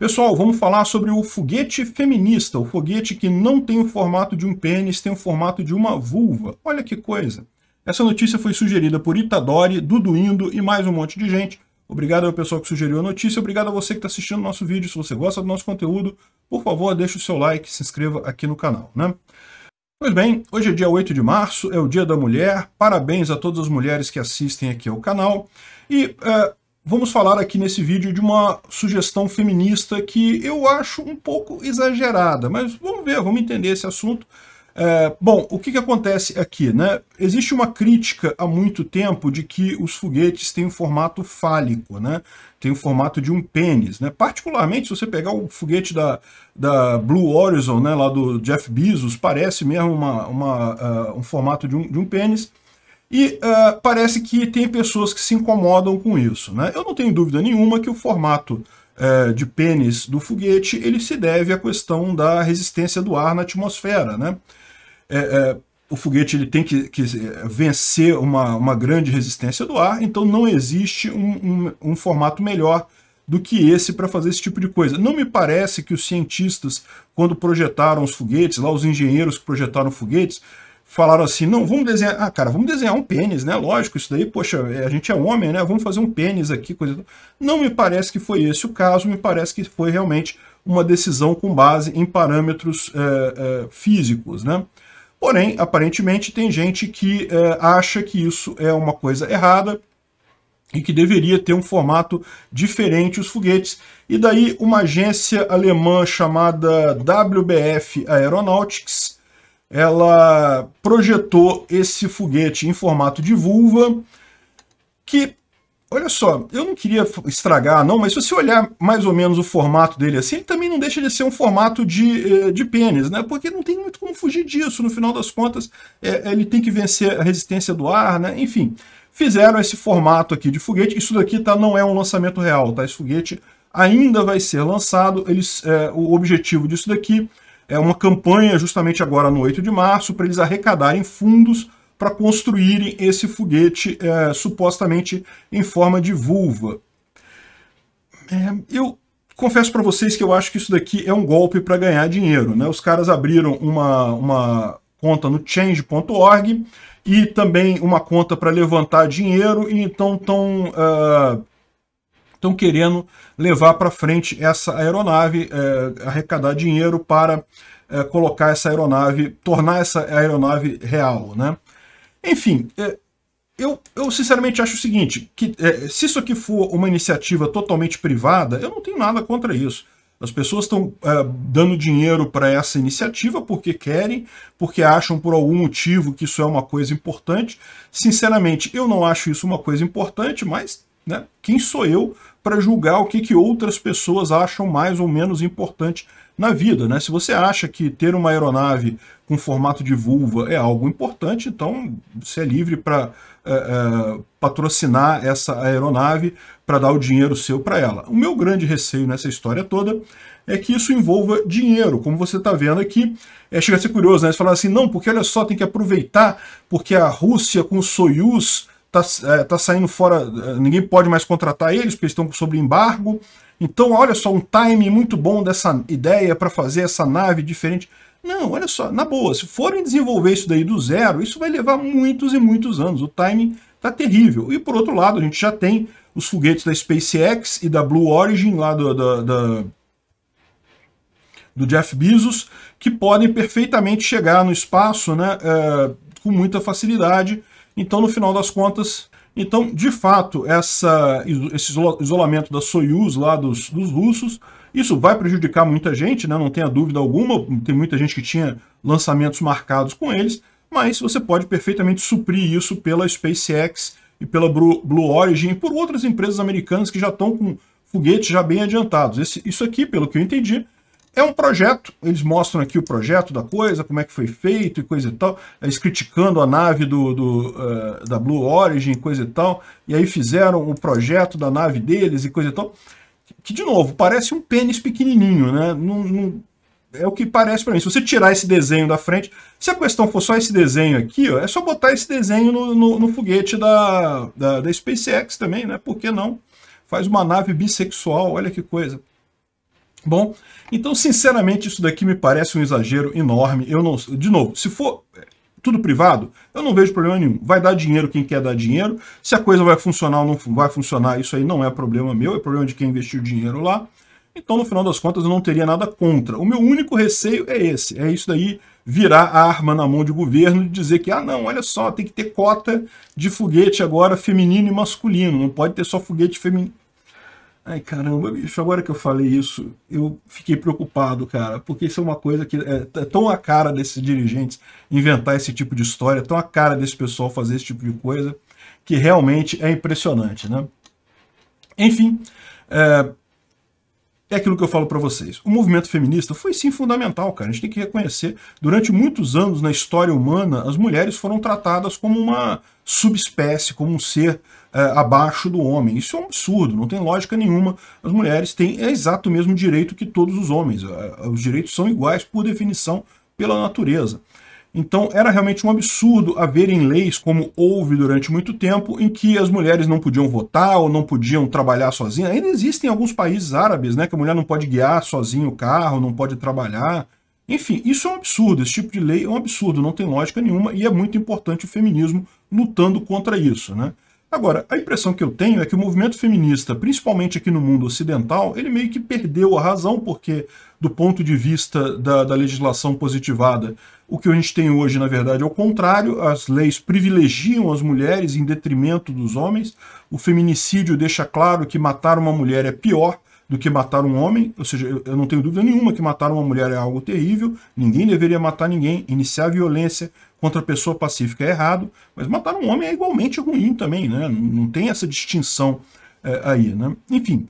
Pessoal, vamos falar sobre o foguete feminista, o foguete que não tem o formato de um pênis, tem o formato de uma vulva. Olha que coisa! Essa notícia foi sugerida por Itadori, Duduindo e mais um monte de gente. Obrigado ao pessoal que sugeriu a notícia, obrigado a você que está assistindo o nosso vídeo. Se você gosta do nosso conteúdo, por favor, deixe o seu like e se inscreva aqui no canal. Né? Pois bem, hoje é dia 8 de março, é o Dia da Mulher. Parabéns a todas as mulheres que assistem aqui ao canal. E uh, vamos falar aqui nesse vídeo de uma sugestão feminista que eu acho um pouco exagerada, mas vamos ver, vamos entender esse assunto. É, bom, o que, que acontece aqui? Né? Existe uma crítica há muito tempo de que os foguetes têm um formato fálico, né? tem o um formato de um pênis. Né? Particularmente, se você pegar o foguete da, da Blue Horizon, né, lá do Jeff Bezos, parece mesmo uma, uma uh, um formato de um, de um pênis. E uh, parece que tem pessoas que se incomodam com isso. Né? Eu não tenho dúvida nenhuma que o formato uh, de pênis do foguete ele se deve à questão da resistência do ar na atmosfera. Né? É, é, o foguete ele tem que, que eh, vencer uma, uma, grande resistência do ar, então não existe um, um, um formato melhor do que esse para fazer esse tipo de coisa. Não me parece que os cientistas, quando projetaram os foguetes, lá os engenheiros que projetaram foguetes, falaram assim, não, vamos desenhar, ah, cara, vamos desenhar um pênis, né? Lógico, isso daí, poxa, é, a gente é homem, né? Vamos fazer um pênis aqui, coisa. Não me parece que foi esse o caso, me parece que foi realmente uma decisão com base em parâmetros é, é, físicos, né? Porém, aparentemente, tem gente que é, acha que isso é uma coisa errada e que deveria ter um formato diferente os foguetes. E daí, uma agência alemã chamada WBF Aeronautics ela projetou esse foguete em formato de vulva, que, olha só, eu não queria estragar não, mas se você olhar mais ou menos o formato dele assim, ele também não deixa de ser um formato de, eh, de pênis, né? Porque não tem muito como fugir disso, no final das contas é, é, ele tem que vencer a resistência do ar, né? Enfim, fizeram esse formato aqui de foguete, isso daqui tá, não é um lançamento real, tá? Esse foguete ainda vai ser lançado, eles, é, o objetivo disso daqui é uma campanha justamente agora no 8 de março para eles arrecadarem fundos para construírem esse foguete é, supostamente em forma de vulva. É, eu confesso para vocês que eu acho que isso daqui é um golpe para ganhar dinheiro. Né? Os caras abriram uma, uma conta no change.org e também uma conta para levantar dinheiro e então estão uh, ah, estão querendo levar para frente essa aeronave, é, arrecadar dinheiro para é, colocar essa aeronave, tornar essa aeronave real. Né? Enfim, é, eu, eu, sinceramente acho o seguinte, que se isso aqui for uma iniciativa totalmente privada, eu não tenho nada contra isso. As pessoas estão é, dando dinheiro para essa iniciativa porque querem, porque acham por algum motivo que isso é uma coisa importante. Sinceramente, eu não acho isso uma coisa importante, mas né? Quem sou eu para julgar o que, que outras pessoas acham mais ou menos importante na vida? Né? Se você acha que ter uma aeronave com formato de vulva é algo importante, então você é livre para é, eh, é, eh, patrocinar essa aeronave para dar o dinheiro seu para ela. O meu grande receio nessa história toda é que isso envolva dinheiro, como você está vendo aqui. É, chega a ser curioso, né? Você fala assim, não, porque olha só, tem que aproveitar, porque a Rússia com o Soyuz tá, é, tá saindo fora, é, ninguém pode mais contratar eles porque eles estão sob embargo. Então, olha só, um time muito bom dessa ideia para fazer essa nave diferente. Não, olha só, na boa, se forem desenvolver isso daí do zero, isso vai levar muitos e muitos anos. O timing tá terrível. E por outro lado, a gente já tem os foguetes da SpaceX e da Blue Origin lá do, do, do, do Jeff Bezos, que podem perfeitamente chegar no espaço né, é, com muita facilidade. Então, no final das contas, então, de fato, essa, esse isolamento da Soyuz lá dos, dos russos, isso vai prejudicar muita gente, né? não tenha dúvida alguma, tem muita gente que tinha lançamentos marcados com eles, mas você pode perfeitamente suprir isso pela SpaceX e pela Blue Origin e por outras empresas americanas que já estão com foguetes já bem adiantados. Esse, isso aqui, pelo que eu entendi, é um projeto, eles mostram aqui o projeto da coisa, como é que foi feito e coisa e tal, eles criticando a nave do, do uh, da Blue Origin e coisa e tal, e aí fizeram o projeto da nave deles e coisa e tal, que, de novo, parece um pênis pequenininho, né? Não, não é o que parece para mim. Se você tirar esse desenho da frente, se a questão for só esse desenho aqui, ó, é só botar esse desenho no, no, no foguete da, da, da SpaceX também, né? Por que não? Faz uma nave bissexual, olha que coisa. Bom, então sinceramente isso daqui me parece um exagero enorme. Eu não, de novo, se for é, tudo privado, eu não vejo problema nenhum. Vai dar dinheiro quem quer dar dinheiro. Se a coisa vai funcionar ou não vai funcionar, isso aí não é problema meu, é problema de quem investiu dinheiro lá. Então, no final das contas, eu não teria nada contra. O meu único receio é esse, é isso daí virar a arma na mão de governo e dizer que, ah, não, olha só, tem que ter cota de foguete agora feminino e masculino, não pode ter só foguete feminino. Ai, caramba, bicho, agora que eu falei isso, eu fiquei preocupado, cara, porque isso é uma coisa que é, é tão a cara desses dirigentes inventar esse tipo de história, é tão a cara desse pessoal fazer esse tipo de coisa, que realmente é impressionante, né? Enfim, é, é aquilo que eu falo para vocês. O movimento feminista foi sim fundamental, cara. A gente tem que reconhecer. Durante muitos anos na história humana, as mulheres foram tratadas como uma subespécie, como um ser é, abaixo do homem. Isso é um absurdo, não tem lógica nenhuma. As mulheres têm é exato o mesmo direito que todos os homens. Eh, eh, os direitos são iguais por definição pela natureza. Então era realmente um absurdo haverem leis, como houve durante muito tempo, em que as mulheres não podiam votar ou não podiam trabalhar sozinhas. Ainda existem alguns países árabes, né, que a mulher não pode guiar sozinha o carro, não pode trabalhar. Enfim, isso é um absurdo, esse tipo de lei é um absurdo, não tem lógica nenhuma e é muito importante o feminismo lutando contra isso, né? Agora, a impressão que eu tenho é que o movimento feminista, principalmente aqui no mundo ocidental, ele meio que perdeu a razão, porque do ponto de vista da, da legislação positivada, o que a gente tem hoje, na verdade, é o contrário. As leis privilegiam as mulheres em detrimento dos homens. O feminicídio deixa claro que matar uma mulher é pior do que matar um homem, ou seja, eu não tenho dúvida nenhuma que matar uma mulher é algo terrível, ninguém deveria matar ninguém, iniciar violência contra a pessoa pacífica é errado, mas matar um homem é igualmente ruim também, né? não tem essa distinção é, aí. Né? Enfim,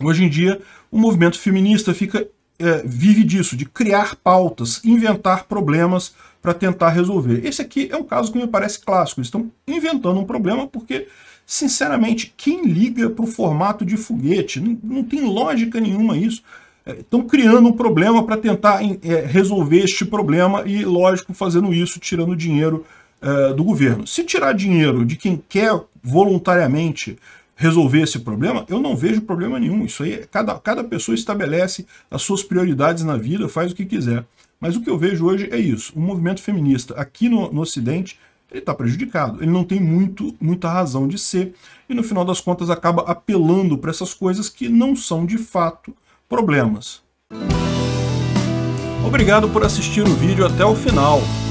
hoje em dia o movimento feminista fica é, vive disso, de criar pautas, inventar problemas para tentar resolver. Esse aqui é um caso que me parece clássico. Eles estão inventando um problema porque, sinceramente, quem liga para o formato de foguete? Não, não, tem lógica nenhuma isso. Estão é, criando um problema para tentar é, resolver este problema e, lógico, fazendo isso, tirando dinheiro é, do governo. Se tirar dinheiro de quem quer voluntariamente resolver esse problema, eu não vejo problema nenhum. Isso aí, cada, cada pessoa estabelece as suas prioridades na vida, faz o que quiser. Mas o que eu vejo hoje é isso. O movimento feminista aqui no, no Ocidente, ele está prejudicado. Ele não tem muito, muita razão de ser. E no final das contas acaba apelando para essas coisas que não são de fato problemas. Obrigado por assistir o vídeo até o final.